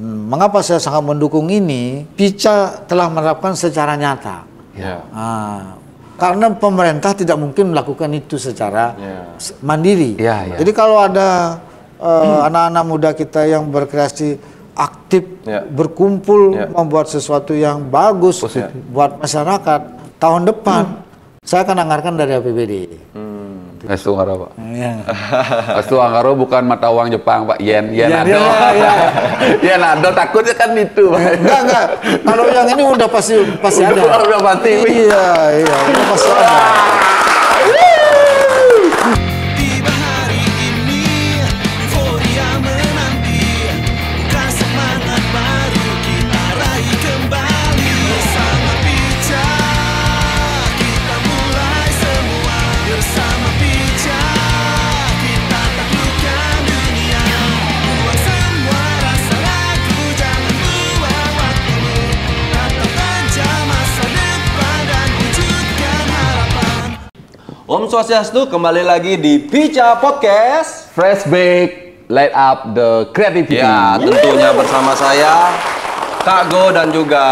Mengapa saya sangat mendukung ini? Pica telah menerapkan secara nyata. Yeah. Ya. Nah, karena pemerintah tidak mungkin melakukan itu secara yeah. mandiri. Yeah, yeah. Jadi kalau ada eh, anak-anak uh, hmm. muda kita yang berkreasi aktif, yeah. berkumpul, yeah. membuat sesuatu yang bagus Positif. buat masyarakat tahun depan, hmm. saya akan anggarkan dari APBD. Hmm. Estu gitu. ngaro, eh, Pak. Iya. Estu ngaro bukan mata uang Jepang, Pak. Yen, yen, yen iya, ada. Iya, iya. yen ada, takutnya kan itu, Pak. Enggak, enggak. Kalau yang ini udah pasti pasti udah, ada. Udah mati. Iya, iya. Udah pasti ada. Om Swastiastu kembali lagi di Pica Podcast Fresh Bake Light Up the Creativity. Ya, tentunya bersama saya Kak Go dan juga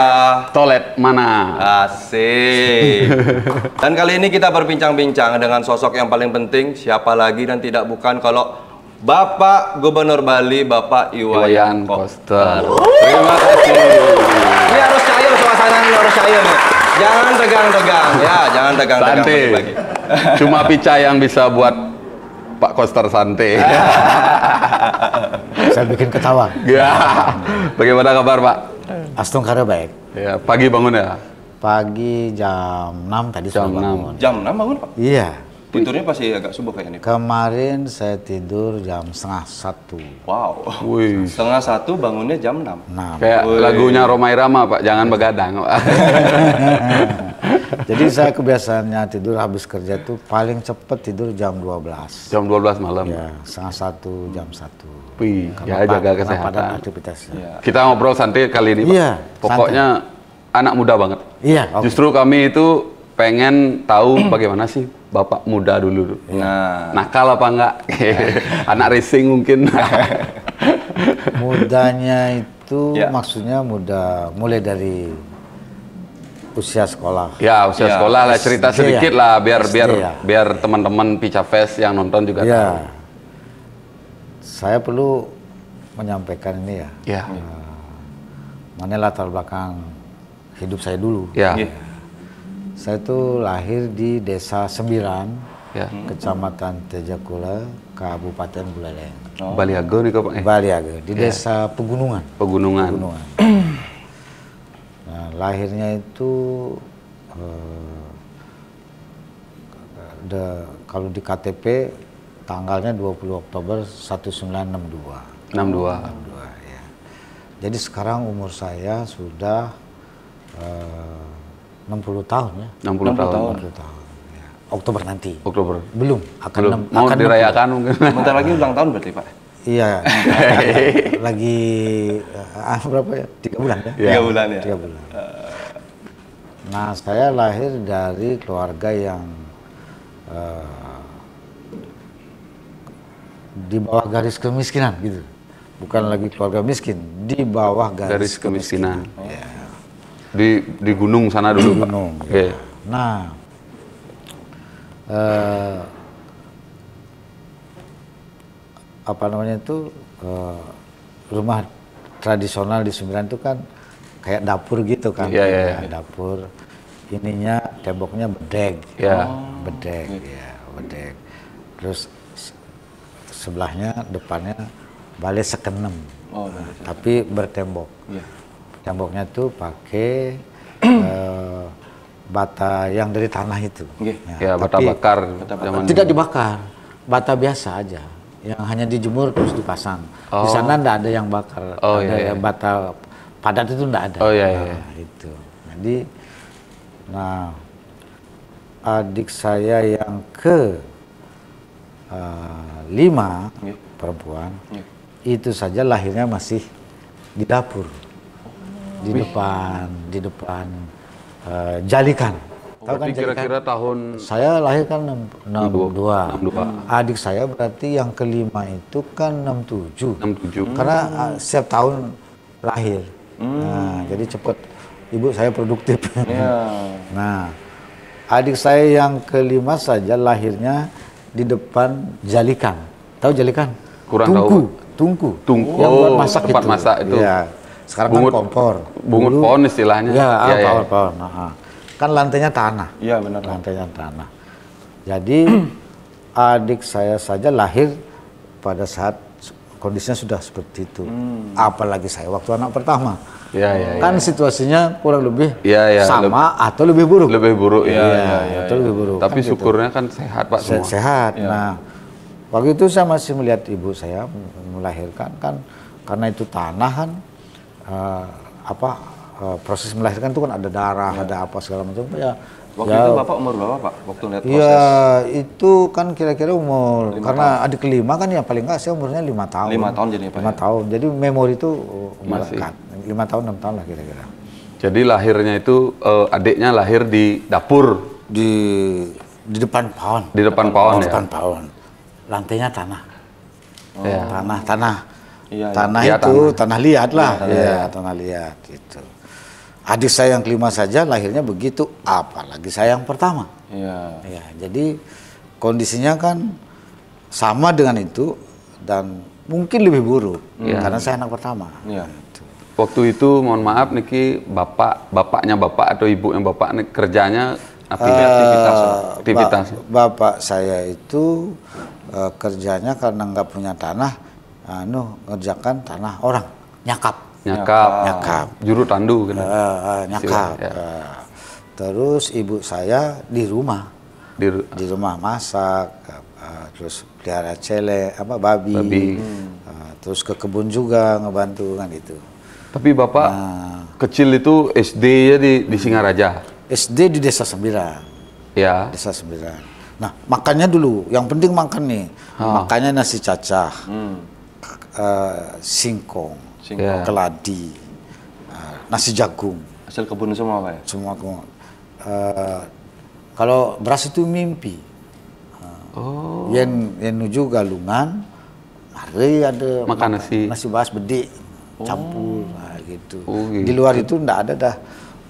Toilet Mana. Asik. dan kali ini kita berbincang-bincang dengan sosok yang paling penting, siapa lagi dan tidak bukan kalau Bapak Gubernur Bali, Bapak Iwayan, Iwayan Koster. Koster. Terima kasih. Ini harus cair suasana ini harus cair. nih Jangan tegang-tegang ya, jangan tegang-tegang. Santai. Cuma pica yang bisa buat Pak Koster santai. Saya bikin ketawa. Ya. Bagaimana kabar Pak? Astung Karya baik. Ya, pagi bangun ya? Pagi jam 6 tadi jam sudah bangun. Jam 6 bangun Pak? Iya. Tidurnya pasti agak subuh kayaknya. Kemarin saya tidur jam setengah satu. Wow. Wih. Setengah satu bangunnya jam enam. Enam. Kayak Wih. lagunya Roma Irama Pak, jangan begadang. Pak. Jadi saya kebiasaannya tidur habis kerja tuh paling cepet tidur jam dua belas. Jam dua belas malam. Ya, setengah satu, jam satu. Wih, ya jaga kesehatan. Ya. Kita ngobrol santai kali ini, Pak. Iya. Pokoknya santai. anak muda banget. Iya. Okay. Justru kami itu pengen tahu bagaimana sih bapak muda dulu. Nah. Nakal apa enggak? Anak racing mungkin. Mudanya itu ya. maksudnya muda mulai dari usia sekolah. Ya, usia ya. sekolah lah cerita SD ya. sedikit ya. lah biar SD biar ya. biar teman-teman Pica Fest yang nonton juga ya. tahu. Saya perlu menyampaikan ini ya. Ya. Uh, mana latar belakang hidup saya dulu. Ya. ya saya itu lahir di Desa Sembilan, ya. Kecamatan Tejakula, Kabupaten Buleleng. Oh. Baliago di Kabupaten. Eh. Baliago di ya. Desa Pegunungan. Pegunungan. Pegunungan. nah, lahirnya itu uh, kalau di KTP tanggalnya 20 Oktober 1962. 62. 62 ya. Jadi sekarang umur saya sudah uh, 60 tahun ya. 60, 60 tahun. 60 tahun. Ya. Oktober nanti. Oktober. Belum. Akan Belum. Mau akan dirayakan mungkin. Bentar lagi ulang tahun berarti Pak. Iya. lagi uh, berapa ya? Tiga bulan ya. Iya. Tiga bulan ya. Tiga bulan. Nah, saya lahir dari keluarga yang uh, di bawah garis kemiskinan gitu. Bukan lagi keluarga miskin, di bawah garis, garis kemiskinan. kemiskinan. Oh. Ya. Di di gunung sana dulu, di gunung, Pak. Ya. Okay. Nah, eh, apa namanya itu eh, rumah tradisional di Sembilan itu kan kayak dapur gitu kan, yeah, iya, yeah, yeah. dapur ininya temboknya bedek, yeah. oh. bedek, ya bedek. Terus sebelahnya depannya balai sekenem, oh, nah, tapi bertembok. Yeah temboknya itu pakai uh, bata yang dari tanah itu. Ya, ya bata bakar. Tidak dibakar, bata biasa aja, yang hanya dijemur terus dipasang. Oh. Di sana tidak ada yang bakar, oh, ada iya, iya. bata padat itu tidak ada. Oh iya, iya. Nah, iya. itu. Jadi, nah adik saya yang ke uh, lima yeah. perempuan yeah. itu saja lahirnya masih di dapur di Wih. depan di depan uh, jalikan. Oh, tahu kan kira-kira tahun saya lahir kan 62. 62. Adik saya berarti yang kelima itu kan 67. 67. Hmm. Karena uh, setiap tahun lahir. Hmm. Nah, jadi cepat ibu saya produktif. Yeah. nah, adik saya yang kelima saja lahirnya di depan jalikan. Tahu jalikan? Kurang tungku, tahu. Tungku. Tungku. Yang buat masak tempat itu. masak itu. Ya sekarang kan bungut, kan kompor. Bungut Dulu, pohon istilahnya. Ya, ya, ya pohon, iya. pohon. Nah, ah. kan lantainya tanah. Iya benar. Lantainya tanah. Jadi adik saya saja lahir pada saat kondisinya sudah seperti itu. Hmm. Apalagi saya waktu anak pertama. Ya, ya, kan ya. situasinya kurang lebih ya, ya, sama leb atau lebih buruk. Lebih buruk ya. ya, ya, ya atau ya. lebih buruk. Tapi kan gitu. syukurnya gitu. kan sehat Pak semua. Sehat. Ya. Nah, waktu itu saya masih melihat ibu saya melahirkan kan karena itu tanah kan uh, apa uh, proses melahirkan itu kan ada darah, ya. ada apa segala macam ya. Waktu ya, itu bapak umur berapa pak? Waktu lihat ya, proses? Ya itu kan kira-kira umur lima karena tahun. adik kelima kan ya paling nggak saya umurnya lima tahun. Lima tahun jadi Lima ya? tahun. Jadi memori itu uh, iya melekat. Lima tahun enam tahun lah kira-kira. Jadi lahirnya itu uh, adiknya lahir di dapur di di depan pohon. Di depan, depan pohon, pohon ya. Depan pohon. Lantainya tanah. Oh. Ya. Tanah tanah Iya, iya, tanah iya. itu tanah. tanah liat lah, iya, tanah, Iya, liat. tanah liat itu. Adik saya yang kelima saja lahirnya begitu, apalagi saya yang pertama. Iya. Ya, jadi kondisinya kan sama dengan itu dan mungkin lebih buruk iya. karena saya anak pertama. Iya. Itu. Waktu itu mohon maaf Niki, bapak bapaknya bapak atau ibu yang bapak nih, kerjanya uh, aktivitas? Eh, aktivitas. Ba bapak saya itu uh, kerjanya karena nggak punya tanah anu ngerjakan tanah orang nyakap nyakap nyakap juru tandu gitu uh, uh, nyakap ya. uh, terus ibu saya di rumah di, ru di rumah masak uh, terus pelihara cele apa babi, babi. Hmm. Uh, terus ke kebun juga ngebantu kan itu tapi bapak nah, kecil itu SD ya di di Singaraja SD di Desa Sembilan ya Desa Sembilan nah makannya dulu yang penting makan nih ha. Ah. makannya nasi cacah hmm Eh, singkong, singkong. Ya. keladi, uh, nasi jagung. Hasil kebun semua pak ya? Semua kebun. Uh, kalau beras itu mimpi. Uh, oh. Yang yang menuju galungan, hari ada makan nasi, nasi bas bedik oh. campur nah, gitu. Oh, gitu. Di luar itu enggak ada dah.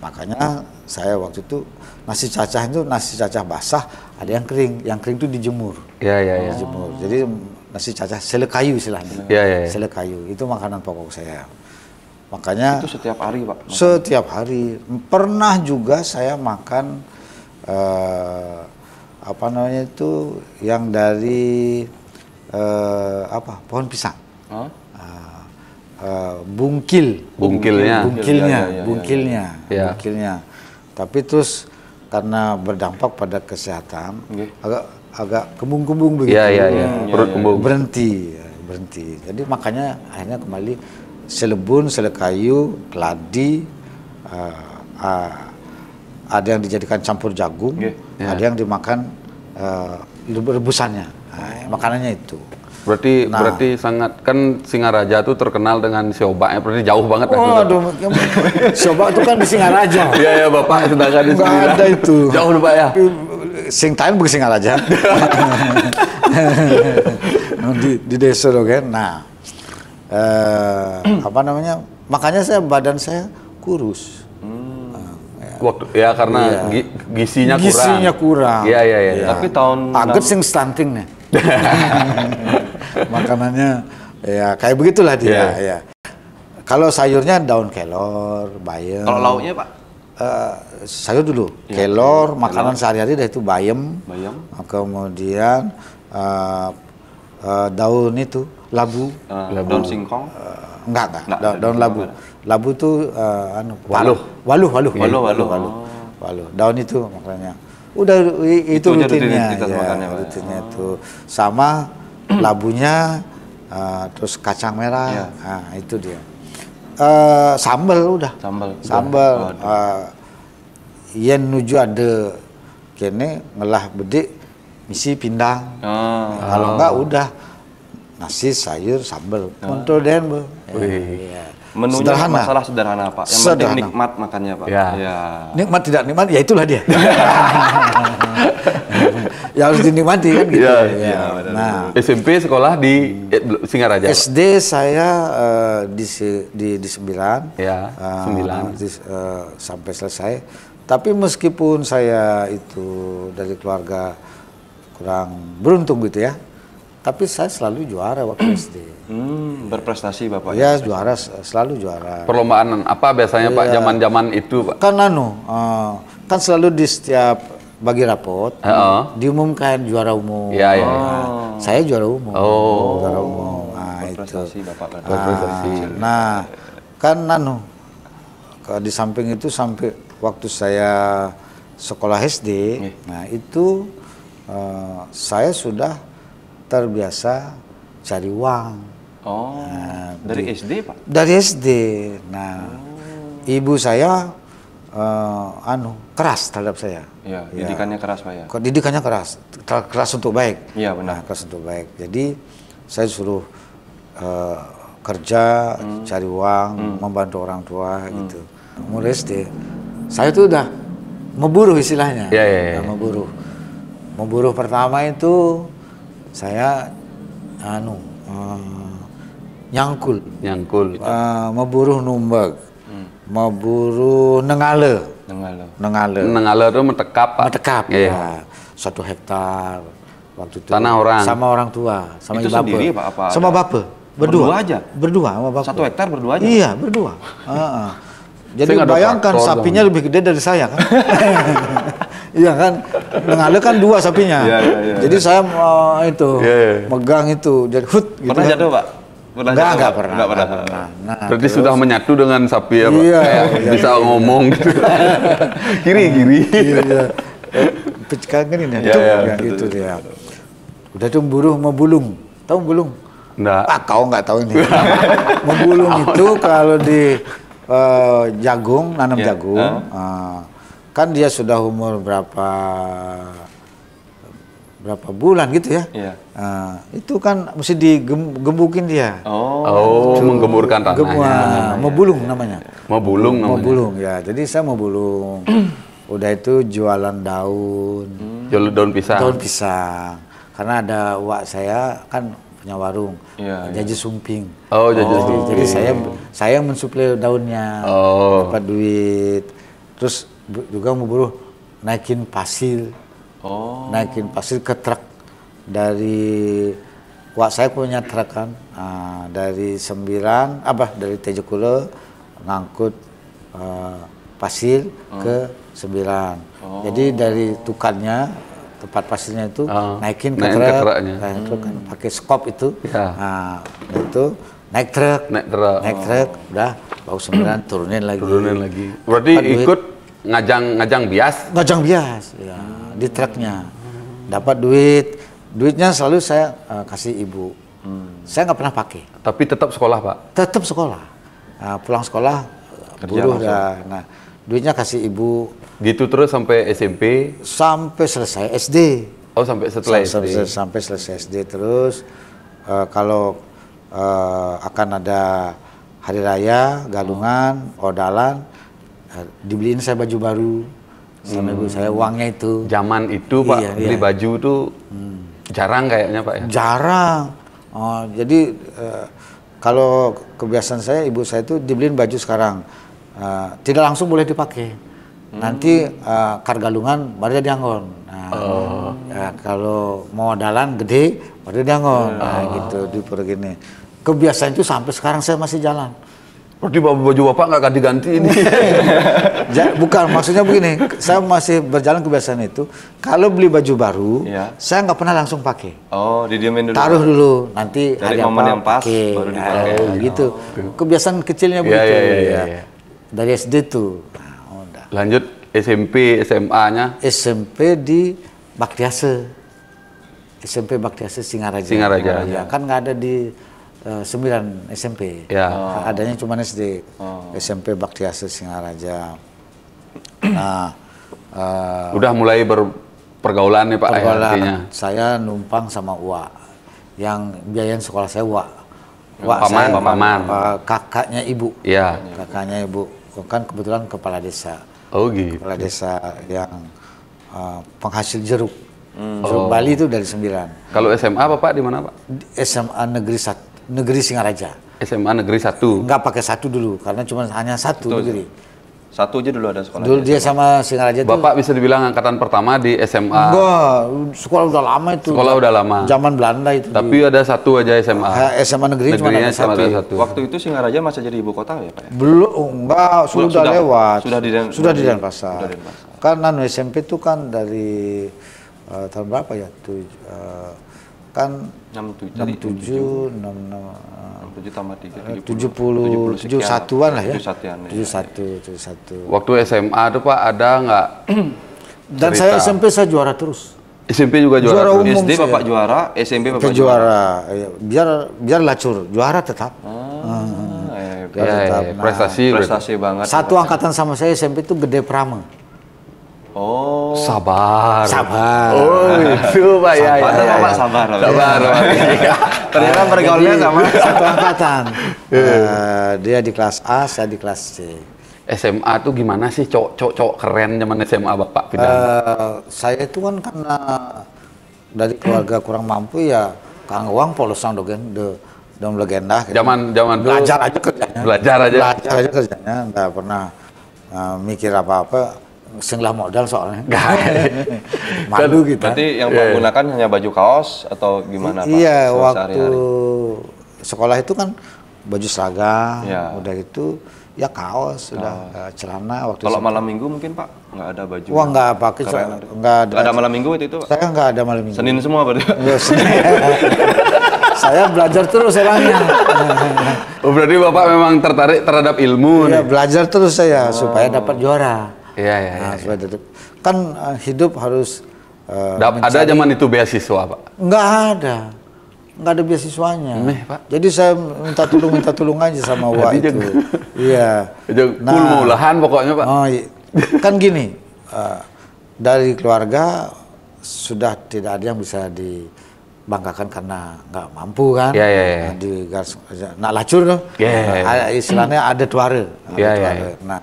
Makanya saya waktu itu nasi cacah itu nasi cacah basah, ada yang kering. Yang kering itu dijemur. Iya, iya, iya. Dijemur. Jadi nasi cacah kayu istilahnya. yeah, yeah. Ya. Sele kayu itu makanan pokok saya. Makanya itu setiap hari, Pak. Setiap hari. Pernah juga saya makan uh, apa namanya itu yang dari uh, apa? Pohon pisang. Huh? Uh, eh, bungkil. Bungkilnya. Bungkilnya, ya ya, ya, ya, ya, bungkilnya, ya. bungkilnya. Tapi terus karena berdampak pada kesehatan okay. agak agak kembung-kembung begitu. Iya, iya, iya. Perut kembung. Berhenti, ya, berhenti. Jadi makanya akhirnya kembali selebun, selekayu, keladi, uh, uh, ada yang dijadikan campur jagung, yeah. ada yang dimakan uh, rebusannya. Nah, makanannya itu. Berarti nah, berarti sangat kan Singaraja itu terkenal dengan siobaknya berarti jauh banget. Oh, ya. aduh, ya, siobak itu kan di Singaraja. Iya ya Bapak sedangkan di Singaraja. ada itu. Jauh Pak ya. Iya sing time bagi sing aja. di, di desa loh kan. Nah, eh, apa namanya? Makanya saya badan saya kurus. Hmm. Ah, ya. Waktu ya karena ya. Gi, gisinya, gisinya kurang. Iya iya iya. Ya. Tapi tahun agak sing stunting nih. Makanannya ya kayak begitulah dia iya. ya. Kalau sayurnya daun kelor, bayam. Kalau lauknya Pak? uh, sayur dulu, ya, kelor, ya. makanan sehari-hari dah itu bayam, bayam. Eh, kemudian uh, uh, daun itu labu, uh, labu. daun singkong, uh, enggak enggak, enggak daun, daun labu, enggak. labu itu uh, anu, waluh, waluh, waluh, ya. waluh, waluh, waluh, oh. waluh, daun itu makanya Udah itu, itu rutinnya, rutin ya, makannya, rutinnya oh. itu sama labunya, uh, terus kacang merah, ya. nah, itu dia. Uh, sambal udah. Sambal. Sambal. Oh, uh, nuju ada kene ngelah bedik misi pindang. Oh. Kalau enggak udah nasi sayur sambal. Untuk oh. dan bu. Eh, iya. Menunya sederhana. masalah sederhana pak. Yang sederhana. nikmat makannya pak. Ya. ya. Nikmat tidak nikmat ya itulah dia. ya harus dinikmati kan gitu. Ya, ya. ya nah, SMP sekolah di hmm. Singaraja. SD saya uh, di di di sembilan. Ya. Sembilan. di, uh, sampai selesai. Tapi meskipun saya itu dari keluarga kurang beruntung gitu ya, tapi saya selalu juara waktu SD. Hmm, berprestasi bapak. Ya juara selalu juara. Perlombaan apa biasanya ya, pak iya. zaman-zaman itu pak? Kan anu, uh, kan selalu di setiap bagi rapot uh -oh. diumumkan juara umum. Ya, ya, ya. Oh. saya juara umum. Oh. Juara umum. Nah, itu. Bapak Nah, nah, kan nano di samping itu sampai waktu saya sekolah SD, yeah. nah itu uh, saya sudah terbiasa cari uang. Oh. Nah, dari di, SD, Pak? Dari SD. Nah, oh. ibu saya uh, anu keras terhadap saya. Iya, ya. keras pak ya. Didikannya keras, keras untuk baik. Iya benar. Nah, keras untuk baik. Jadi saya suruh uh, kerja, hmm. cari uang, hmm. membantu orang tua hmm. gitu. Mulai SD, saya tuh udah memburu istilahnya. Iya ya, ya. memburu. Memburu pertama itu saya anu uh, nyangkul. Nyangkul. Uh, memburu numbag. Memburu nengale. Nengale. Nengale. Nengale itu metekap, Pak. Metekap. Iya. Ya. Satu hektar waktu itu. Tanah orang. Sama orang tua, sama itu sendiri, apa, apa Sama bapak. Berdua. berdua aja. Berdua sama bapak. Satu hektar berdua aja. Iya, berdua. uh Jadi Sehingga bayangkan sapinya dong. lebih gede dari saya kan. iya kan? Nengale kan dua sapinya. yeah, yeah, yeah, Jadi iya. saya uh, itu iya, iya, megang itu jadi hut gitu. Pernah kan. jatuh, Pak? pernah nggak nggak pernah enggak pernah. Gak pernah nah, berarti terus, sudah menyatu dengan sapi ya pak eh, iya, iya, bisa iya. ngomong gitu kiri nah, kiri iya, iya. Kan ini ya, iya, ya gitu dia udah tuh buruh membulung tahu bulung enggak, Ah, kau nggak tahu ini. membulung itu kalau di uh, jagung, nanam yeah. jagung, uh. Uh, kan dia sudah umur berapa berapa bulan gitu ya. Iya. Nah, itu kan mesti digembukin dia. Oh, oh menggemburkan tanahnya. Gemua, ah, iya, iya, iya. namanya. Membulung namanya. bulung namanya. bulung ya. Jadi saya mau bulung Udah itu jualan daun. Hmm. Jualan daun pisang. Daun pisang. Karena ada wak saya kan punya warung, ya, jadi sumping. Oh, jadi oh, sumping. Jadi saya saya mensuplai daunnya, oh. dapat duit. Terus juga mau buruh naikin pasir oh. naikin pasir ke truk dari wah saya punya truk kan uh, dari sembilan apa dari Tejekule ngangkut uh, pasir oh. ke sembilan oh. jadi dari tukannya tempat pasirnya itu oh. naikin ke truk, nah, kan hmm. pakai skop itu, ya. Nah, nah itu naik truk, naik truk, naik truk, oh. udah bau sembilan turunin lagi, turunin lagi, berarti ikut ngajang ngajang bias ngajang bias ya di tracknya dapat duit duitnya selalu saya uh, kasih ibu hmm. saya nggak pernah pakai tapi tetap sekolah pak tetap sekolah uh, pulang sekolah buruh ya nah duitnya kasih ibu gitu terus sampai SMP sampai selesai SD oh sampai setelah SD sampai, selesai SD terus uh, kalau uh, akan ada hari raya galungan odalan oh dibeliin saya baju baru sama hmm. ibu saya uangnya itu. Zaman itu Pak iya, beli iya. baju tuh hmm. jarang kayaknya Pak ya. Jarang. Oh, jadi uh, kalau kebiasaan saya ibu saya itu dibeliin baju sekarang uh, tidak langsung boleh dipakai. Hmm. Nanti uh, kargalungan baru jadi anggon. Nah, oh. ya, kalau mau dalan gede baru jadi anggon. Nah, oh. Nah, gitu di gini. Kebiasaan itu sampai sekarang saya masih jalan. Berarti baju bapak nggak akan diganti ini. Bukan, maksudnya begini. Saya masih berjalan kebiasaan itu. Kalau beli baju baru, ya. saya nggak pernah langsung pakai. Oh, didiamin dulu. Taruh dulu, nanti Dari hari momen apa yang pas, pakai. baru dipakai. Ah, gitu. Oh, gitu. Kebiasaan kecilnya iya, begitu. Ya, ya, ya, ya. Dari SD tuh. Nah, oh, Lanjut SMP, SMA-nya? SMP di Baktiase. SMP Baktiase Singaraja. Singaraja. Singaraja. Kan nggak ada di 9 eh, SMP. Ya. Oh. Adanya cuma SD. Oh. SMP Bakti Asa Singaraja. Nah, uh, udah mulai berpergaulan nih Pak pergaulan. Ya, ya saya numpang sama wa, Yang biayain sekolah saya wa, wa paman, saya, paman. Uh, kakaknya ibu. Iya. Kakaknya ibu. Kan kebetulan kepala desa. Oh gitu. Kepala desa yang uh, penghasil jeruk. Hmm. Jeruk oh. Bali itu dari 9. Kalau SMA Bapak di mana Pak? SMA Negeri 1 negeri Singaraja. SMA negeri satu. Enggak pakai satu dulu karena cuma hanya satu, satu negeri. Satu aja dulu ada sekolah. Dulu dia sama Singaraja Bapak tuh, bisa dibilang angkatan pertama di SMA. Enggak, sekolah udah lama itu. Sekolah udah lama. Zaman Belanda itu. Tapi di, ada satu aja SMA. SMA negeri cuma ada satu. satu. Waktu itu Singaraja masih jadi ibu kota ya, Pak? Belum, enggak, sudah, sudah lewat. Sudah di Denpasar. Sudah di Denpasar. Karena anu SMP itu kan dari uh, tahun berapa ya? Tuh, eh, uh, kan 67 67 tambah 3 70 70, satuan lah ya 71 71 iya, iya. waktu SMA tuh Pak ada nggak dan saya SMP saya juara terus SMP juga juara, juara umum SD Bapak juara SMP Bapak juara. juara iya. biar biar lacur juara tetap ah, ah, ah, eh, ya, ya, Ya, prestasi nah, prestasi banget satu angkatan sama saya SMP itu gede Prama Oh. Sabar. Sabar. Oh, itu Pak ya. Sabar, ya, ya, ya. sabar. Sabar. Ya. Ternyata pergaulannya sama satu angkatan. uh, dia di kelas A, saya di kelas C. SMA tuh gimana sih cok cok cok keren zaman SMA Bapak Uh, saya itu kan karena dari keluarga kurang mampu ya Kang Wang polosan dogen de dong legenda gitu. Zaman zaman belajar aja kerjanya. Belajar aja. Belajar aja kerjanya, enggak pernah uh, mikir apa-apa Senglah modal soalnya. Enggak. Malu kita. Berarti yang yeah. menggunakan hanya baju kaos atau gimana Pak? Iya, waktu hari -hari. sekolah itu kan baju seragam, yeah. udah itu ya kaos, sudah udah oh. eh, celana waktu Kalau malam Minggu mungkin Pak nggak ada baju. Wah, nggak pakai nggak ada. ada malam Minggu itu, Pak. Saya nggak ada malam Minggu. Senin semua berarti. Iya, saya belajar terus orangnya. oh, berarti Bapak memang tertarik terhadap ilmu. Iya, belajar terus saya oh. supaya dapat juara. Iya iya. Nah, ya, ya. Kan eh, hidup harus uh, mencari... ada zaman itu beasiswa pak? Enggak ada, enggak ada beasiswanya. Meh, pak. Jadi saya minta tolong minta tolong aja sama Wak itu. Iya. nah, mau lahan pokoknya pak. Oh, iya. kan gini, uh, dari keluarga sudah tidak ada yang bisa di banggakan karena nggak mampu kan yeah, yeah, yeah. di garis nak lacur tuh yeah, yeah, yeah. istilahnya ada tuare, ada yeah, Yeah, yeah. nah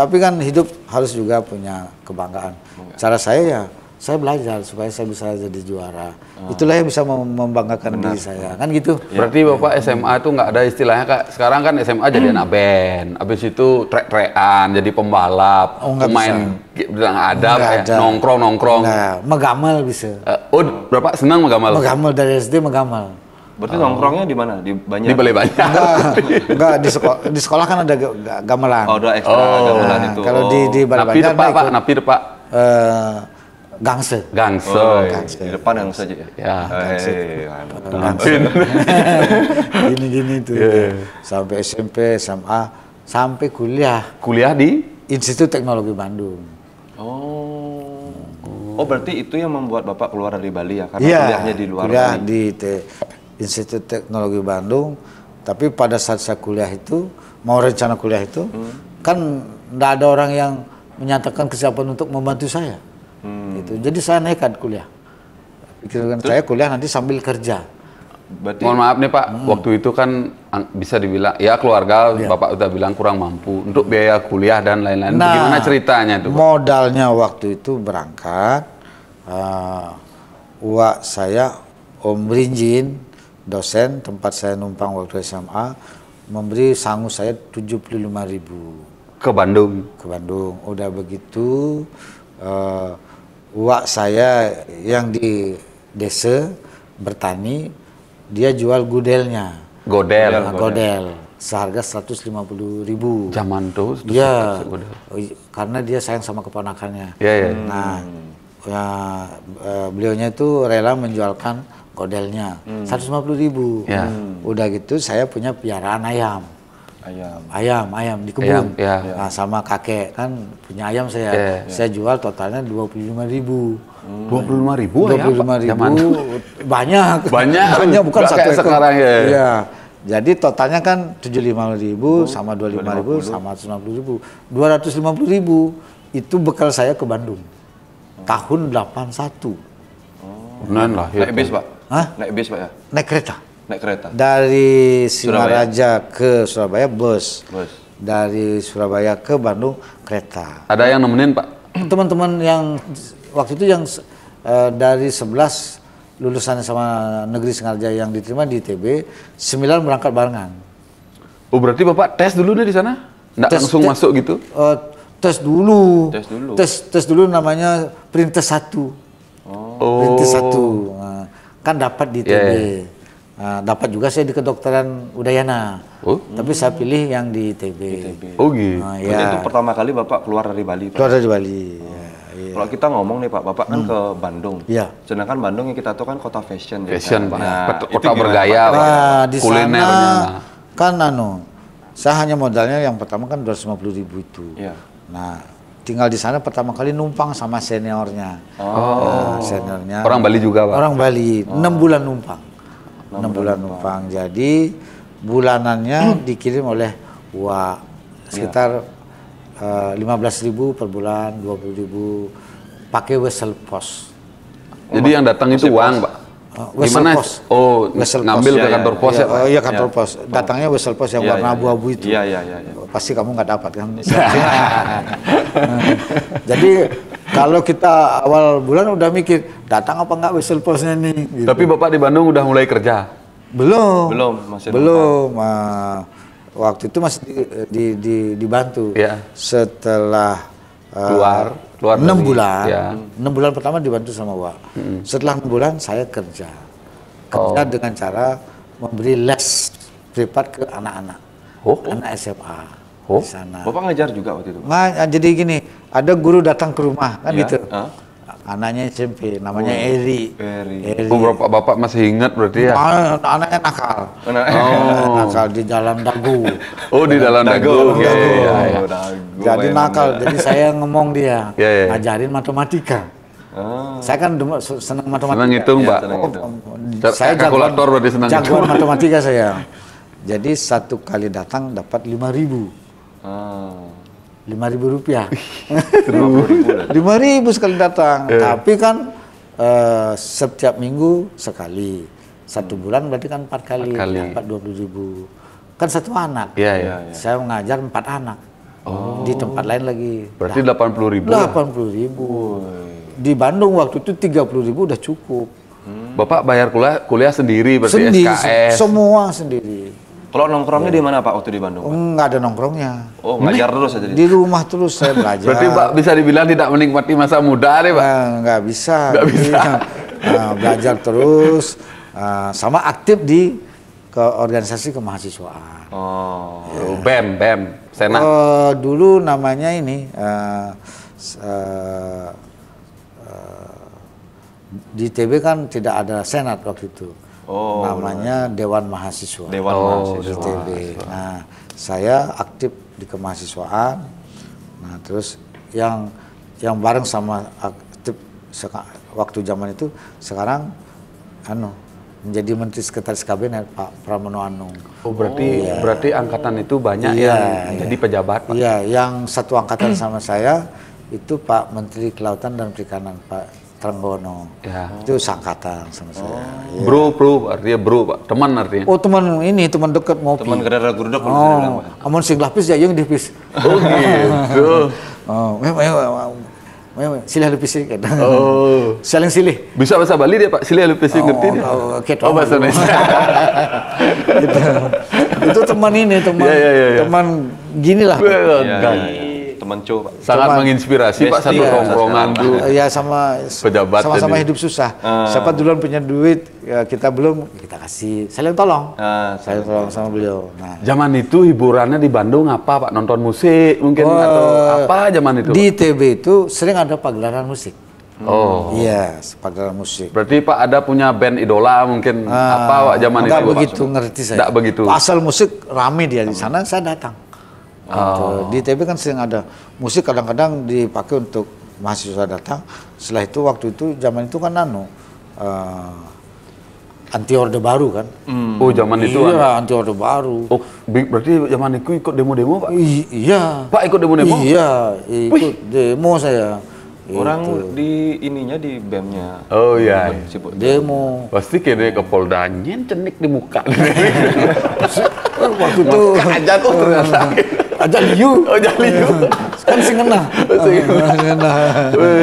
tapi kan hidup harus juga punya kebanggaan. Iya. Cara saya ya saya belajar supaya saya bisa jadi juara. Ah. Itulah yang bisa membanggakan Benar. diri saya. Kan gitu. Iya. Berarti Bapak SMA itu nggak ada istilahnya Kak. Sekarang kan SMA jadi anak hmm. band, habis itu trek-trekan, jadi pembalap, oh, main bilang ya, ada, nongkrong-nongkrong. Nggak, megamal bisa. Uh, oh, Bapak senang megamal? Megamal dari SD megamal. Berarti oh. nongkrongnya di mana? Di banyak. Di balai banyak. Enggak, enggak di sekolah di sekolah kan ada gamelan. Oh, ada ekstra oh. gamelan nah, itu. Kalau di di balai banyak. Napi depak, Pak, napir, Pak. Eh, Gangse. Gangse. Oh, iya, iya. gangse. Di depan yang saja ya? Ya. Eh, gangse. Hey, iya, gangse. Gini-gini itu. Yeah. Sampai SMP, SMA, sampai kuliah. Kuliah di? Institut Teknologi Bandung. Oh. Oh berarti itu yang membuat Bapak keluar dari Bali ya? Karena yeah, kuliahnya di luar kuliah Bali. di Institut Teknologi Bandung tapi pada saat saya kuliah itu mau rencana kuliah itu hmm. kan tidak ada orang yang menyatakan kesiapan untuk membantu saya hmm. itu jadi saya nekat kuliah Pikirkan saya kuliah nanti sambil kerja Berarti, mohon maaf nih Pak, hmm. waktu itu kan bisa dibilang ya keluarga ya. Bapak udah bilang kurang mampu untuk biaya kuliah dan lain-lain. Nah, Bagaimana ceritanya itu? Pak? Modalnya waktu itu berangkat uh, uak saya Om Rinjin dosen tempat saya numpang waktu SMA memberi sangu saya 75 ribu ke Bandung ke Bandung udah begitu uh, uak saya yang di desa bertani dia jual gudelnya godel ya, godel, seratus seharga 150 ribu. Zaman tuh. ya Karena dia sayang sama keponakannya. Iya. ya. Nah, ya, eh, beliaunya itu rela menjualkan Kodelnya hmm. 150 ribu. Ya. Hmm. Udah gitu saya punya piaraan ayam. Ayam. Ayam, ayam di kebun. Ayam, ya. Nah, sama kakek kan punya ayam saya. Yeah. Saya jual totalnya 25 ribu. Dua puluh lima ribu, dua puluh lima ribu, banyak, banyak, banyak bukan satu ekor. sekarang ya. ya. Jadi totalnya kan tujuh lima ribu sama dua lima ribu sama seratus puluh ribu, dua ratus lima puluh ribu itu bekal saya ke Bandung tahun delapan satu. Oh. lah. Ya. Naik bis pak. Hah? Naik bis pak ya? Naik kereta. Naik kereta. Dari Singaraja ke Surabaya bus. Bus. Dari Surabaya ke Bandung kereta. Ada yang nemenin pak? Teman-teman yang waktu itu yang uh, dari 11 lulusan sama negeri Singaraja yang diterima di TB 9 berangkat barengan. Oh berarti bapak tes dulu deh di sana? Nggak tes, langsung masuk gitu? Uh, tes dulu. Tes dulu. Tes tes dulu namanya perintis satu. Oh. Perintis satu. Oh. Nah kan dapat di iya, TB. Yeah, iya. Uh, dapat juga saya di kedokteran Udayana. Oh? Tapi saya pilih yang di TB. Oh gitu. Uh, ya. Itu pertama kali Bapak keluar dari Bali. Pak. Keluar dari Bali. Oh. Yeah. Iya. Kalau kita ngomong nih Pak, Bapak kan hmm. kan ke Bandung. Iya. Sedangkan Bandung yang kita tahu kan kota fashion. Ya fashion, ya, kan, Pak. Nah, kota, bergaya, Pak. Nah, di Kulinernya. Sana, kan anu, saya hanya modalnya yang pertama kan dua ratus lima puluh ribu itu. Iya. Nah, tinggal di sana pertama kali numpang sama seniornya. Oh, nah, seniornya. Orang Bali juga, Pak. Orang Bali, oh. 6 bulan numpang. 6, bulan, numpang. Jadi bulanannya hmm. dikirim oleh wa sekitar yeah. uh, 15.000 per bulan, 20.000 pakai wesel pos. Jadi yang datang itu uang, Pak. Wessel Gimana? Post. Oh, Wessel ngambil Post. ke iya, iya. Ya, oh, iya, kantor pos ya? Iya, ya, kantor ya. pos. Datangnya Wessel Pos yang ya, warna abu-abu ya, itu. Iya, iya, iya. Ya. Pasti kamu nggak dapat kan? Jadi kalau kita awal bulan udah mikir datang apa nggak Wessel Posnya nih. Gitu. Tapi bapak di Bandung udah mulai kerja? Belum. Belum, masih belum. Belum waktu itu masih di, di, di, dibantu. Ya. Setelah keluar keluar enam bulan ya. enam bulan pertama dibantu sama wa hmm. setelah enam bulan saya kerja kerja oh. dengan cara memberi les privat ke anak-anak oh. anak SMA oh. di sana bapak ngajar juga waktu itu nah, jadi gini ada guru datang ke rumah kan ya. gitu uh anaknya SMP namanya oh, Eri. Eri. Eri. Oh, bapak, bapak masih ingat berarti ya? Nah, anaknya nakal. Oh. nakal di Jalan Dagu. Oh, di Jalan Dagu. Dagu. Okay. Dagu. Ya, ya. Dagu jadi nakal, Enggak. jadi saya ngomong dia, ya, ya. Iya. ajarin matematika. Ah. Kan iya, oh. Saya kan senang matematika. Senang hitung, Pak. Ya, Oh, saya kalkulator berarti senang jagoan matematika saya. Jadi satu kali datang dapat 5000 ribu. Oh lima ribu rupiah. Lima ribu sekali datang. Eh. Tapi kan uh, setiap minggu sekali. Satu hmm. bulan berarti kan empat kali. Empat dua puluh ribu. Kan satu anak. Yeah, yeah, yeah. Saya mengajar empat anak. Oh. Di tempat lain lagi. Berarti delapan puluh ribu. Delapan puluh ribu. Oh. Di Bandung waktu itu tiga puluh ribu udah cukup. Hmm. Bapak bayar kuliah, kuliah sendiri berarti sendiri, SKS. Semua sendiri. Kalau nongkrongnya di mana Pak waktu di Bandung? Pak? Nggak ada nongkrongnya. Oh, ngajar terus aja. Di rumah terus saya belajar. Berarti Pak bisa dibilang tidak menikmati masa muda deh Pak? Nah, nggak bisa. Enggak bisa. Iya. nah, belajar terus, uh, sama aktif di ke organisasi kemahasiswaan. Oh, ya. BEM, BEM, senat. Uh, eh, dulu namanya ini uh, uh, uh, di TB kan tidak ada senat waktu itu. Oh, namanya benar. Iya, iya. Dewan Mahasiswa. Dewan oh, Mahasiswa. DTB. Nah, saya aktif di kemahasiswaan. Nah, terus yang yang bareng sama aktif waktu zaman itu sekarang anu menjadi menteri sekretaris kabinet Pak Pramono Anung. Oh berarti oh, iya. berarti angkatan itu banyak iya, yang iya. jadi pejabat Iya, yang satu angkatan sama saya itu Pak Menteri Kelautan dan Perikanan Pak Trembono. Ya. Itu sangkatan sama saya. Oh. Ya. Bro, bro, artinya bro, Pak. Teman artinya. Oh, teman ini, teman dekat ngopi. Teman gerara geruduk. Oh, amun sing lapis ya yang dipis. Oh, gitu. oh, memang silih lupis kan. Oh. Saling silih. Bisa bahasa Bali dia Pak, silih lupis oh, ngerti dia. Oh, okay, oh bahasa Indonesia. gitu. Itu teman ini, teman yeah, yeah, yeah, yeah. teman ginilah. Yeah, yeah, yeah. Iya. Menco Pak. Sangat menginspirasi Pak satu ya. rombongan itu tuh. Ya sama pejabat sama-sama hidup susah. Uh, Siapa duluan punya duit ya kita belum kita kasih saling tolong. Uh, saling tolong sama beliau. Nah. Zaman itu hiburannya di Bandung apa Pak? Nonton musik mungkin uh, atau apa zaman itu? Di TV itu sering ada pagelaran musik. Oh. Iya, pagelaran musik. Berarti Pak ada punya band idola mungkin uh, apa Pak zaman itu? Enggak begitu Pak? ngerti saya. Enggak begitu. Asal musik rame dia di sana, saya datang. Gitu. Oh. Di ITB kan sering ada musik kadang-kadang dipakai untuk mahasiswa datang. Setelah itu waktu itu zaman itu kan nano uh, eh, anti orde baru kan. Hmm. Oh zaman itu iya, anti orde baru. Oh berarti zaman itu ikut demo-demo pak? I iya. Pak ikut demo-demo? Iya ikut Wih. demo saya. Orang itu. di ininya di bemnya Oh iya. Demo. Pasti kayaknya ke Polda cenik di muka. Waktu itu. aja tuh ternyata. Hmm aja liu. Oh, liu. Iya. kan kena. Sengena. Oh, iya.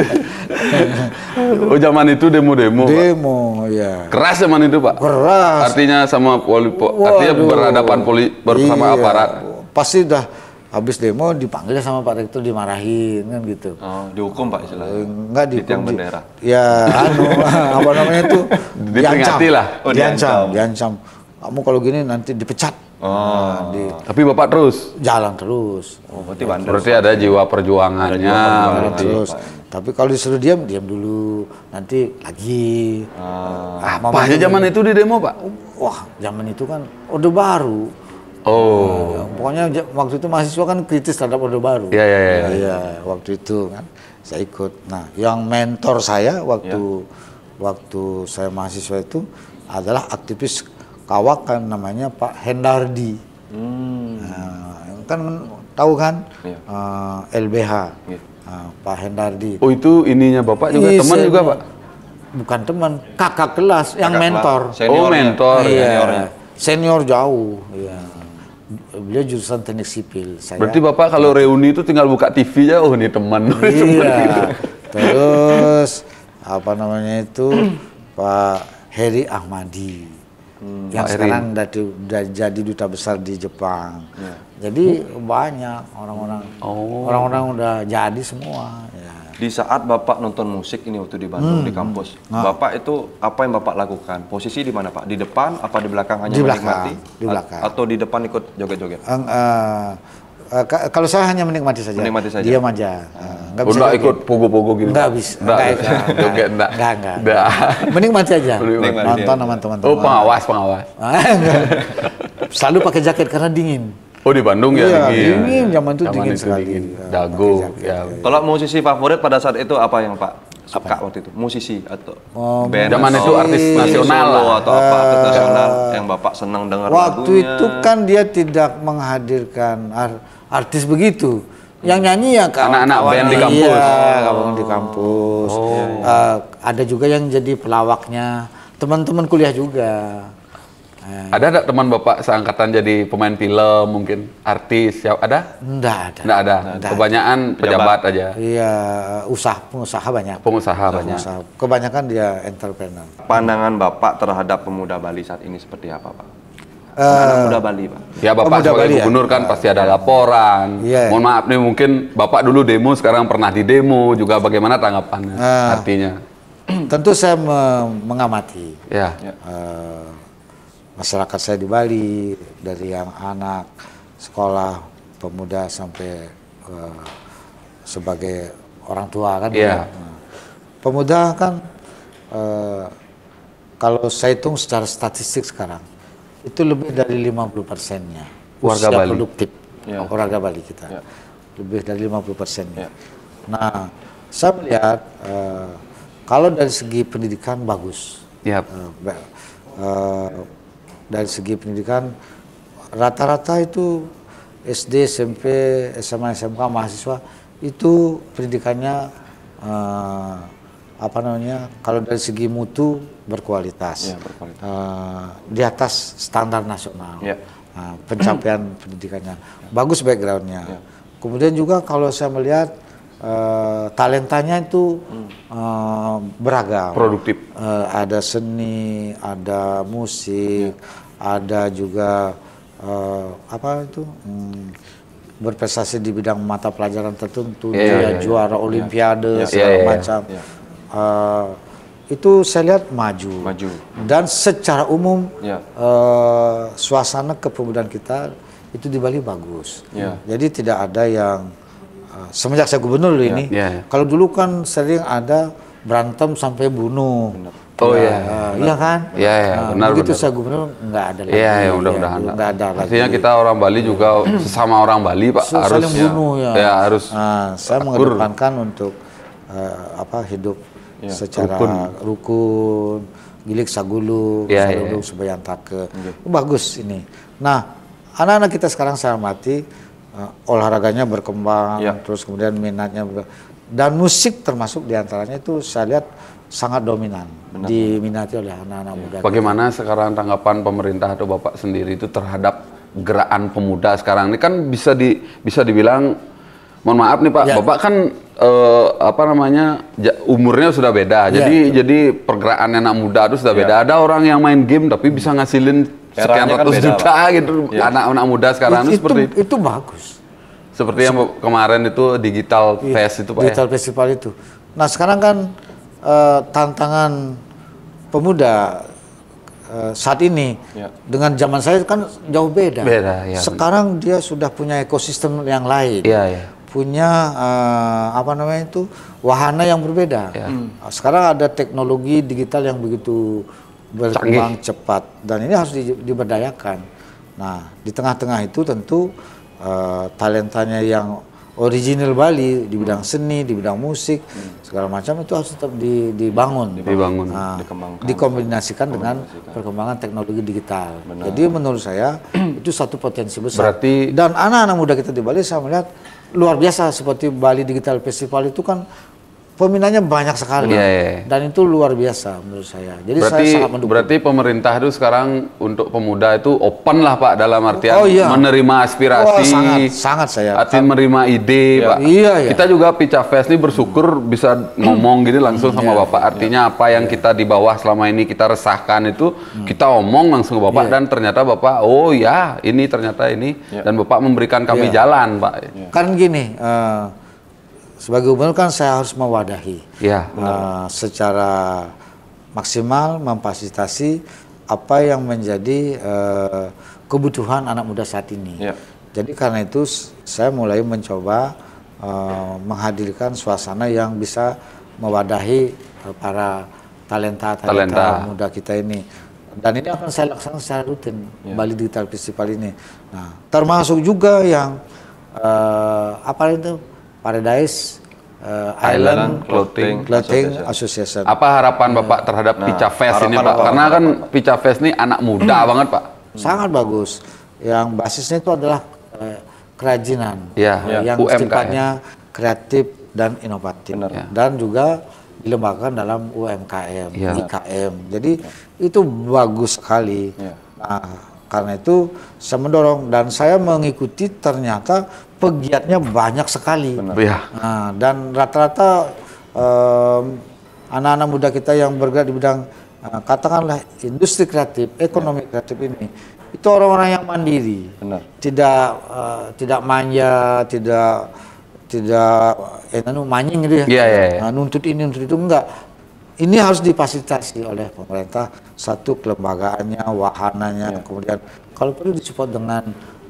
oh, zaman itu demo-demo. Demo, ya. Keras zaman itu, Pak. Keras. Artinya sama poli, po, artinya berhadapan poli bersama iya. aparat. Pasti dah habis demo dipanggil sama Pak Rektor dimarahin kan gitu. Oh, dihukum Pak istilahnya. Eh, enggak dihukum. Yang bendera. ya, anu apa namanya itu? diancam. lah. Oh, diancam, diancam. diancam. Kamu kalau gini nanti dipecat Oh. Nah, di, Tapi bapak terus jalan terus. Oh, berarti bandel. Berarti ada jiwa perjuangannya. Ada jiwa perjuangan terus. Tapi kalau disuruh diam, diam dulu. Nanti lagi. Ah, ah apa aja zaman itu di demo pak? Wah, zaman itu kan orde baru. Oh. Nah, pokoknya waktu itu mahasiswa kan kritis terhadap orde baru. Iya iya iya. Ya, ya, waktu itu kan saya ikut. Nah, yang mentor saya waktu ya. waktu saya mahasiswa itu adalah aktivis kawakan namanya Pak Hendardi. Hmm. Nah, kan tahu kan ya. uh, eh, LBH ya. uh, nah, Pak Hendardi. Oh itu ininya Bapak juga Is, iya, teman juga Pak? Bukan teman, kakak kelas kakak yang mentor. Senior oh ya? mentor, iya. Ya? Senior jauh. Iya. Beliau jurusan teknik sipil. Saya, Berarti Bapak kalau iya. reuni itu tinggal buka TV aja, oh ini teman. Iya. Terus apa namanya itu Pak Heri Ahmadi hmm, yang sekarang udah, jadi duta besar di Jepang. Ya. Jadi banyak orang-orang orang oh. orang-orang udah jadi semua. Ya. Di saat Bapak nonton musik ini waktu di Bandung hmm. di kampus, hmm. nah. Bapak itu apa yang Bapak lakukan? Posisi di mana Pak? Di depan apa di belakang hanya di belakang, Di belakang. atau di depan ikut joget-joget? Eh, Uh, kalau saya hanya menikmati saja. Menikmati saja. Diam aja. Ah. Enggak eh, uh, bisa. Enggak oh, ikut pogo-pogo gitu. Enggak bisa. Enggak enggak. Enggak enggak. Enggak. Menikmati aja. Menikmati Nonton iya. sama teman-teman. Oh, pengawas, pengawas. Ah, Selalu pakai jaket karena dingin. Oh di Bandung ya, ya dingin. Dingin zaman itu zaman dingin itu sekali. Iya, Dago. Ya. Kalau musisi favorit pada saat itu apa yang Pak suka apa? waktu itu? Musisi atau oh, band? Zaman itu artis nasional atau apa Nasional eh, nasional yang Bapak senang dengar Waktu lagunya. itu kan dia tidak menghadirkan artis begitu. Yang nyanyi ya kan. anak-anak band di iya, kampus. Iya, kampung di oh. kampus. Oh. Uh, ada juga yang jadi pelawaknya, teman-teman kuliah juga. Eh. Ada tidak teman bapak seangkatan jadi pemain film mungkin artis ya ada? Nggak ada. Nggak ada. Nggak Kebanyakan ada. pejabat aja. Iya usaha pengusaha banyak. Pengusaha, pengusaha banyak. Pengusaha. Kebanyakan dia entrepreneur. Pandangan bapak terhadap pemuda Bali saat ini seperti apa pak? Pemuda eh, uh, Bali, Pak. Ya, Bapak pemuda sebagai Bali, ya? gubernur ya? kan iya. pasti ada laporan. Yeah. Mohon maaf nih, mungkin Bapak dulu demo, sekarang pernah di demo juga. Bagaimana tanggapannya? Uh, artinya, tentu saya me mengamati. Ya. Yeah. Uh, masyarakat saya di Bali dari yang anak sekolah pemuda sampai uh, sebagai orang tua kan yeah. Iya. ya. pemuda kan uh, kalau saya hitung secara statistik sekarang itu lebih dari 50 persennya warga Bali produktif yeah. warga Bali kita yeah. lebih dari 50 persennya. Yeah. Nah saya melihat uh, kalau dari segi pendidikan bagus. yeah. Iya. Uh, uh, dari segi pendidikan rata-rata itu SD, SMP, SMA, SMK mahasiswa itu pendidikannya uh, apa namanya kalau dari segi mutu berkualitas, ya, berkualitas. Uh, di atas standar nasional ya. uh, pencapaian pendidikannya bagus backgroundnya ya. kemudian juga kalau saya melihat uh, talentanya itu uh, beragam. Produktif. Uh, ada seni, ada musik, ya. ada juga uh, apa itu hmm, berprestasi di bidang mata pelajaran tertentu, yeah, dia yeah, iya. juara yeah, olimpiade yeah, segala yeah, yeah, macam. Yeah. Iya. Uh, itu saya lihat maju. Maju. Dan secara umum ya. uh, suasana kepemudaan kita itu di Bali bagus. ya. Jadi tidak ada yang Ah, semenjak saya gubernur dulu ya. ini. Ya, ya. Kalau dulu kan sering ada berantem sampai bunuh. Benar. Oh iya, ah, iya, iya kan? Iya, iya, nah, benar. Begitu benar. saya gubernur nggak ada lagi. Iya, ya, mudah-mudahan. Ya, nggak ada lagi. Artinya kita orang Bali juga sesama orang Bali, Pak, so, harus saling ya. bunuh ya. Ya, harus. Nah, saya akur. mengedepankan untuk uh, apa hidup ya. secara rukun, rukun gilik sagulu, ya, ya sagulu ya, ya. sebayantake. Okay. Bagus ini. Nah, anak-anak kita sekarang saya mati, uh, olahraganya berkembang, ya. terus kemudian minatnya dan musik termasuk diantaranya itu saya lihat sangat dominan Benar. diminati oleh anak-anak ya. muda. Bagaimana kita. sekarang tanggapan pemerintah atau bapak sendiri itu terhadap gerakan pemuda sekarang ini kan bisa di bisa dibilang mohon maaf nih pak, ya. bapak kan uh, apa namanya ja, umurnya sudah beda. Ya, jadi itu. jadi pergerakan anak muda itu sudah ya. beda. Ada orang yang main game tapi bisa ngasilin sekian kan ratus kan juta lah. gitu iya. anak-anak ya. muda sekarang itu, itu seperti itu, itu bagus seperti yang kemarin itu digital ya, fest itu pak ya? digital ya? festival itu nah sekarang kan e, tantangan pemuda e, saat ini ya. dengan zaman saya kan jauh beda, beda ya. sekarang dia sudah punya ekosistem yang lain ya, ya. punya uh, apa namanya itu wahana yang berbeda ya. hmm. sekarang ada teknologi digital yang begitu berkembang Canggih. cepat dan ini harus di, diberdayakan. Nah, di tengah-tengah itu tentu uh, talentanya yang original Bali di bidang seni, di bidang musik, hmm. segala macam itu harus tetap di, dibangun, dibangun, nah, dikembangkan, dikombinasikan dengan perkembangan teknologi digital. Benar. Jadi menurut saya itu satu potensi besar. Berarti dan anak-anak muda kita di Bali saya melihat luar biasa seperti Bali Digital Festival itu kan peminatnya banyak sekali yeah, yeah. Iya. dan itu luar biasa menurut saya. Jadi berarti, saya sangat mendukung. Berarti pemerintah itu sekarang untuk pemuda itu open lah Pak dalam artian oh, iya. menerima aspirasi. Oh, sangat sangat saya. artinya menerima ide iya, Pak. Iya, iya. Kita juga Pica Fest ini bersyukur bisa ngomong gini gitu langsung sama yeah, Bapak. Iya. Artinya yeah. apa yang yeah. kita di bawah selama ini kita resahkan itu hmm. kita omong langsung ke Bapak yeah. dan ternyata Bapak oh ya ini ternyata ini yeah. dan Bapak memberikan kami yeah. jalan Pak. Yeah. Kan gini uh, sebagai gubernur kan saya harus mewadahi ya, Uh, secara maksimal memfasilitasi apa yang menjadi uh, kebutuhan anak muda saat ini. Ya. Jadi karena itu saya mulai mencoba uh, menghadirkan suasana yang bisa mewadahi uh, para talenta talenta muda kita ini. Dan ini akan saya laksanakan secara rutin ya. Bali Digital Festival ini. Nah, termasuk juga yang uh, apa itu Paradise uh, Island, Island Clothing, Clothing Association. Association. Apa harapan nah, Bapak terhadap nah, Pica Fest ini Pak? Karena kan Pica Fest ini anak muda hmm. banget Pak. Sangat bagus. Yang basisnya itu adalah uh, kerajinan. Ya, uh, ya. Yang sifatnya kreatif dan inovatif. Benar. Ya. ya. Dan juga dilembagakan dalam UMKM, ya. IKM. Jadi ya. itu bagus sekali. Ya. Nah, karena itu saya mendorong dan saya mengikuti ternyata pegiatnya banyak sekali. Benar. Iya. Nah, dan rata-rata anak-anak um, muda kita yang bergerak di bidang uh, katakanlah industri kreatif, ekonomi ya. kreatif ini itu orang-orang yang mandiri, Benar. tidak uh, tidak manja, tidak tidak eh, anu, manying gitu ya, ya, ya, Nah, nuntut ini nuntut itu enggak ini harus difasilitasi oleh pemerintah satu kelembagaannya, wahananya, ya. kemudian kalau perlu disupport dengan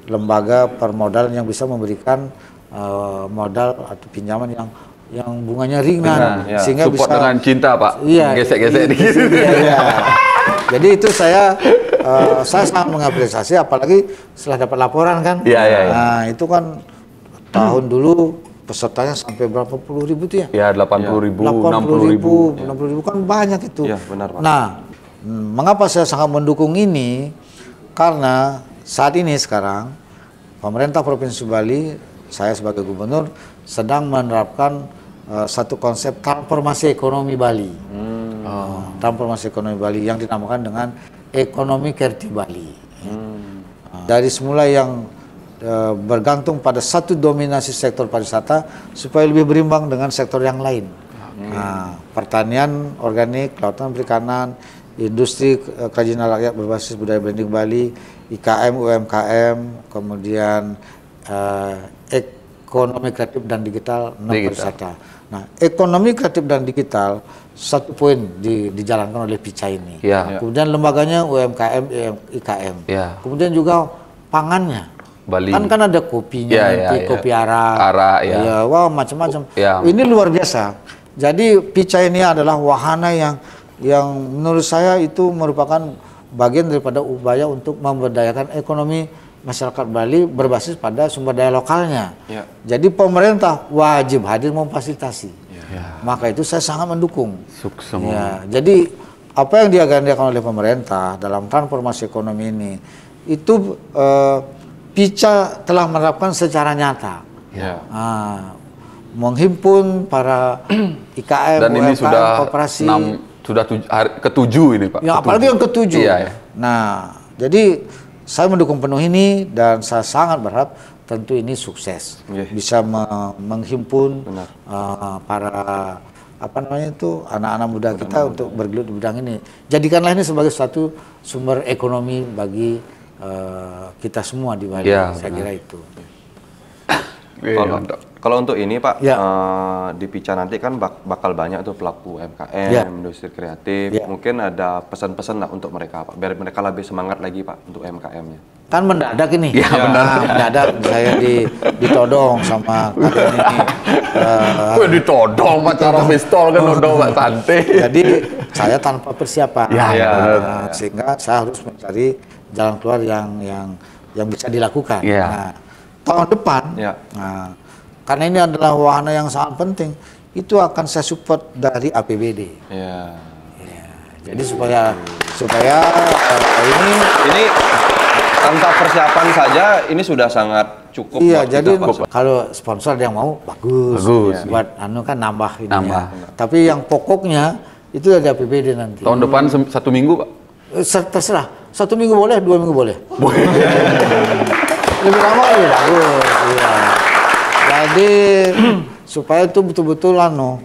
lembaga permodalan yang bisa memberikan uh, modal atau pinjaman yang yang bunganya ringan, ringan ya. sehingga support bisa dengan cinta pak, iya, gesek-gesek gitu. Iya, iya. Jadi itu saya uh, saya sangat mengapresiasi, apalagi setelah dapat laporan kan. Ya iya, iya. Nah itu kan tahun dulu pesertanya sampai berapa puluh ribu tuh ya? Ya, 80 ya. ribu, 80 ribu, 60 ribu. ya. ribu kan banyak itu. Ya, benar, Pak. Nah, hmm, mengapa saya sangat mendukung ini? Karena saat ini sekarang, pemerintah Provinsi Bali, saya sebagai gubernur, sedang menerapkan uh, satu konsep transformasi ekonomi Bali. Hmm. Uh, transformasi ekonomi Bali yang dinamakan dengan ekonomi Kerti Bali. Hmm. Uh, dari semula yang Eh, bergantung pada satu dominasi sektor pariwisata supaya lebih berimbang dengan sektor yang lain. Okay. Nah, pertanian organik, kelautan perikanan, industri eh, kerajinan rakyat berbasis budaya branding Bali, IKM, UMKM, kemudian eh, ekonomi kreatif dan digital, non pariwisata. Nah, ekonomi kreatif dan digital satu poin di, dijalankan oleh PICA ini. Ya. ya. Kemudian lembaganya UMKM, IKM. Ya. Kemudian juga pangannya. Bali. Kan kan ada kopinya, ya, nanti, ya, ya. kopi ya. arah. ara ya. ya wow macam-macam. Oh, ya. Ini luar biasa. Jadi pica ini adalah wahana yang yang menurut saya itu merupakan bagian daripada upaya untuk memberdayakan ekonomi masyarakat Bali berbasis pada sumber daya lokalnya. Ya. Jadi pemerintah wajib hadir memfasilitasi. Ya. ya. Maka itu saya sangat mendukung. Ya. Jadi apa yang diagendakan oleh pemerintah dalam transformasi ekonomi ini itu eh, Pica telah menerapkan secara nyata. Ya. Nah, menghimpun para IKM, Dan UMKM, ini sudah kooperasi. 6, sudah hari, ketujuh ini Pak. Ya, ketujuh. apalagi yang ketujuh. Iya, ya. Nah, jadi saya mendukung penuh ini dan saya sangat berharap tentu ini sukses. Yeah. Bisa me menghimpun uh, para apa namanya itu anak-anak muda Benar. kita untuk bergelut di bidang ini. Jadikanlah ini sebagai suatu sumber ekonomi bagi uh, kita semua di Bali. Ya, saya kira itu. Iya. Kalau iya. kalau untuk ini Pak, ya. uh, di Pica nanti kan bak bakal banyak tuh pelaku MKM, ya. industri kreatif. Ya. Mungkin ada pesan-pesan lah untuk mereka Pak, biar mereka lebih semangat lagi Pak untuk UMKM-nya. Kan mendadak ini. Ya, ya, Nah, mendadak saya di ditodong sama kalian ini. Uh, Wih, ditodong Pak cara pistol kan nodong Pak santai. Jadi saya tanpa persiapan. Ya, ya. Uh, sehingga saya harus mencari jalan keluar yang yang yang bisa dilakukan. Yeah. Nah, tahun depan, yeah. nah, karena ini adalah wahana yang sangat penting, itu akan saya support dari APBD. Yeah. Yeah. Jadi supaya supaya uh, ini ini tanpa persiapan saja ini sudah sangat cukup. Iya, jadi kita, kalau sponsor yang mau bagus, bagus ya. buat anu kan nambah ini. Ya. Nambah. Ya. Tapi yang pokoknya itu dari APBD nanti. Tahun depan satu minggu, Pak? Eh, terserah. Satu minggu boleh, dua minggu boleh. Lebih lama lebih bagus. Ya. Iya. Jadi supaya itu betul-betul lano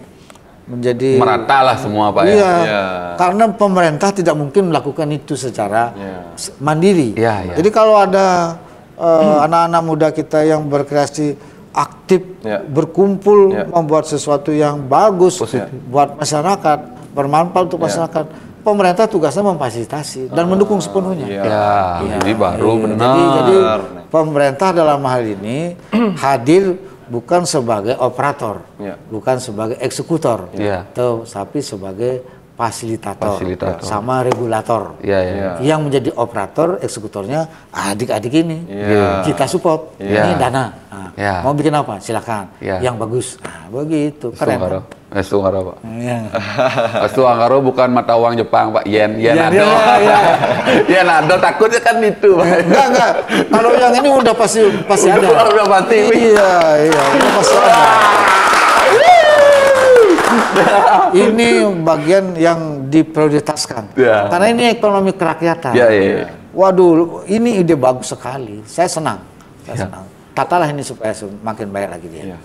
menjadi merata lah semua pak ya? iya, ya. ya. Karena pemerintah tidak mungkin melakukan itu secara ya. mandiri. Ya, ya. Jadi kalau ada eh, anak-anak uh, hmm. muda kita yang berkreasi aktif, ya. berkumpul, ya. membuat sesuatu yang bagus Positif. Iya. buat masyarakat, bermanfaat untuk ya. masyarakat pemerintah tugasnya memfasilitasi dan mendukung sepenuhnya. Iya. ya. ya. jadi baru ya. benar. Jadi, jadi pemerintah dalam hal ini hadir bukan sebagai operator, ya. bukan sebagai eksekutor, ya. atau tapi sebagai fasilitator, fasilitator. sama regulator. Yeah, yeah. Iya. Yang menjadi operator eksekutornya adik-adik ini. Yeah. Kita support. Yeah. Ini dana. Nah, yeah. Mau bikin apa? Silakan. Yeah. Yang bagus. Nah, begitu. Keren. Sungara. Kan? Eh, Pak. Yeah. Iya. bukan mata uang Jepang, Pak. Yen, iya, yen, yen ado. yen ado takutnya kan itu, Pak. Enggak, enggak. Kalau yang ini udah pasti pasti ada. Udah mati Iya, iya. pasti ada. ini bagian yang diprioritaskan. Ya. Karena ini ekonomi kerakyatan. Ya, ya, ya, Waduh, ini ide bagus sekali. Saya senang. Saya ya. senang. Tatalah ini supaya semakin baik lagi dia. Ya. ya.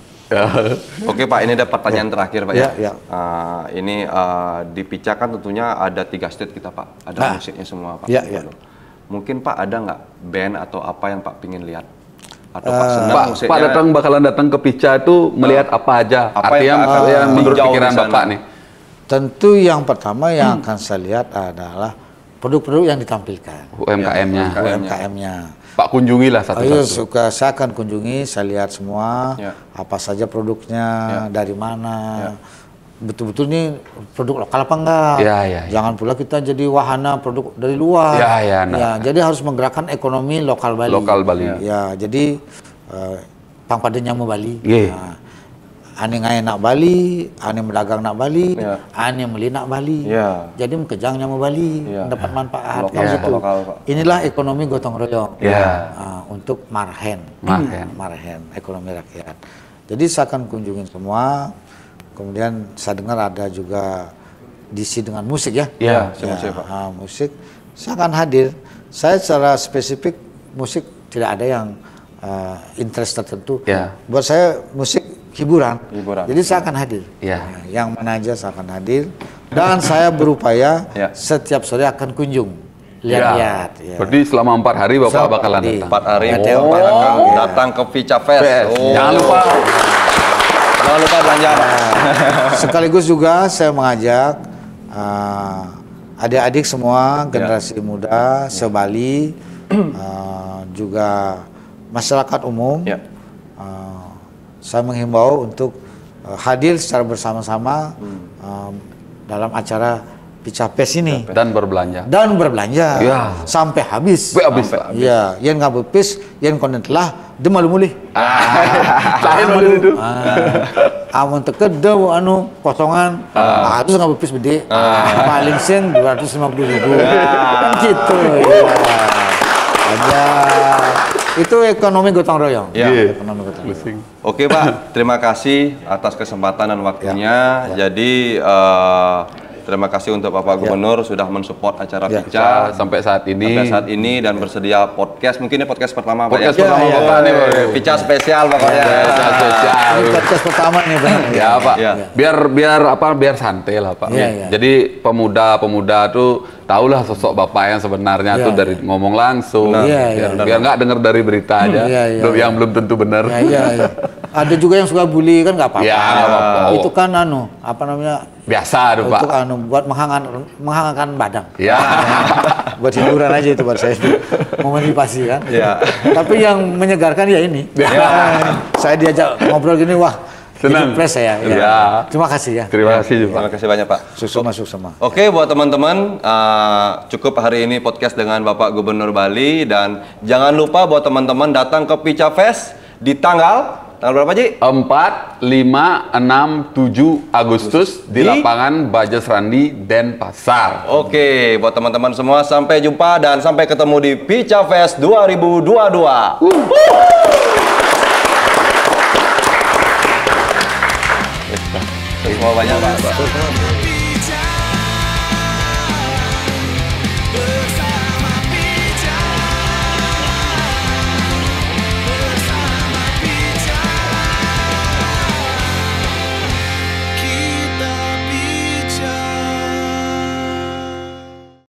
Oke Pak, ini ada pertanyaan ya. terakhir Pak ya. ya. ya. Uh, ini uh, dipicahkan tentunya ada tiga state kita Pak, ada nah. musiknya semua Pak. Ya, ya. Mungkin Pak ada nggak band atau apa yang Pak pingin lihat atau Pak Senang Pak, Pak datang bakalan datang ke Pica itu melihat nah, apa aja apa artinya yang, yang, yang menurut pikiran Bapak nih tentu yang pertama yang hmm. akan saya lihat adalah produk-produk yang ditampilkan UMKM-nya UMKM-nya Pak kunjungilah satu-satu oh, iya, suka saya akan kunjungi saya lihat semua ya. apa saja produknya ya. dari mana ya betul-betul ini produk lokal apa enggak. Ya, ya, ya. Jangan pula kita jadi wahana produk dari luar. Ya, ya, nah. ya, jadi harus menggerakkan ekonomi lokal Bali. Lokal Bali. Ya, ya jadi uh, eh, mau Bali. Yeah. Ya. Nah, ane ngai nak Bali, ane mendagang nak Bali, yeah. ane nak Bali. Yeah. Jadi mengejang mau Bali, yeah. Ya. dapat manfaat lokal, yeah. itu. Lokal, Inilah ekonomi gotong royong yeah. Ya. uh, untuk marhen. Marhen. marhen, ekonomi rakyat. Jadi saya akan kunjungin semua Kemudian saya dengar ada juga diisi dengan musik ya. Iya, ya, musik, Pak. Ah, musik. Saya akan hadir. Saya secara spesifik musik tidak ada yang uh, interest tertentu. Ya. Buat saya musik hiburan. hiburan. Jadi saya akan hadir. Ya. ya. Yang mana aja saya akan hadir. Dan saya berupaya ya. setiap sore akan kunjung ya. lihat-lihat. Ya. Berarti selama empat hari bapak selama bakalan datang. Empat hari oh. datang, datang ke Vica Fest. Fest. Oh. Jangan lupa. Jangan lupa belanja Nah, sekaligus juga saya mengajak uh, adik-adik semua ya. generasi ya. muda ya. sebali uh, juga masyarakat umum. Ya. Uh, saya menghimbau untuk uh, hadir secara bersama-sama hmm. uh, dalam acara Picapes ini dan berbelanja dan berbelanja ya. sampai habis. Sampai habis. Iya, yang nggak habis yang konen telah dia malu mulih. Ah. Lain mulih itu. Awan ah. ah, teket daw anu kosongan, ah itu sangat bepis bede. Paling sen 250 ribu. Kan gitu. Ada itu ekonomi gotong royong. Ya, yeah. Iya. ekonomi gotong royong. Oke Pak, terima kasih atas kesempatan dan waktunya. Ya, ya. Jadi uh, Terima kasih untuk Bapak ya. Gubernur sudah mensupport acara ya. Pica ya, sampai saat ini. Sampai saat ini dan bersedia podcast. Mungkin ini podcast pertama ya? podcast Pak. Podcast ya? pertama ya, Bapak ya. nih. Pica spesial pak, Ya, ya. podcast pertama nih Pak. Ya, Pak. Ya. Biar biar apa biar santai lah Pak. Ya, ya. Jadi pemuda-pemuda tuh tahulah sosok Bapak yang sebenarnya ya, tuh dari ngomong langsung. Nah, biar ya. biar nggak dengar dari berita aja. Hmm, ya, ya, yang belum tentu benar. Ya, ya, ya. ada juga yang suka bully kan nggak apa-apa. Ya, apa Itu kan anu apa namanya? Biasa aduh, Pak. Itu anu buat menghangat menghangatkan badan. Ya. buat hiburan aja itu buat saya itu. Memotivasi kan. Ya. Tapi yang menyegarkan ya ini. Ya. ya. saya diajak ngobrol gini wah Senang. Ya. Ya. ya. Terima kasih ya. Terima kasih juga. Terima kasih banyak Pak. Susuma susuma. Oke buat teman-teman uh, cukup hari ini podcast dengan Bapak Gubernur Bali dan jangan lupa buat teman-teman datang ke Pica Fest di tanggal Tanggal berapa, Ji? 4, 5, 6, 7 Agustus di, di lapangan Bajas Randi Denpasar. Oke, okay, buat teman-teman semua sampai jumpa dan sampai ketemu di Pica Fest 2022. Uh. Uh. Terima kasih banyak, Pak.